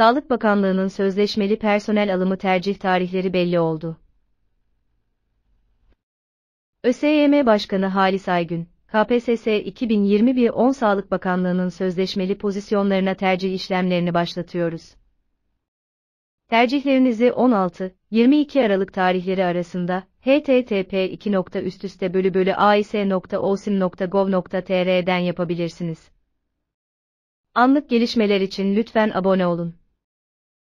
Sağlık Bakanlığı'nın sözleşmeli personel alımı tercih tarihleri belli oldu. ÖSYM Başkanı Halis Aygün, KPSS 2021-10 Sağlık Bakanlığı'nın sözleşmeli pozisyonlarına tercih işlemlerini başlatıyoruz. Tercihlerinizi 16-22 Aralık tarihleri arasında http 2. ais.osim.gov.tr'den yapabilirsiniz. Anlık gelişmeler için lütfen abone olun.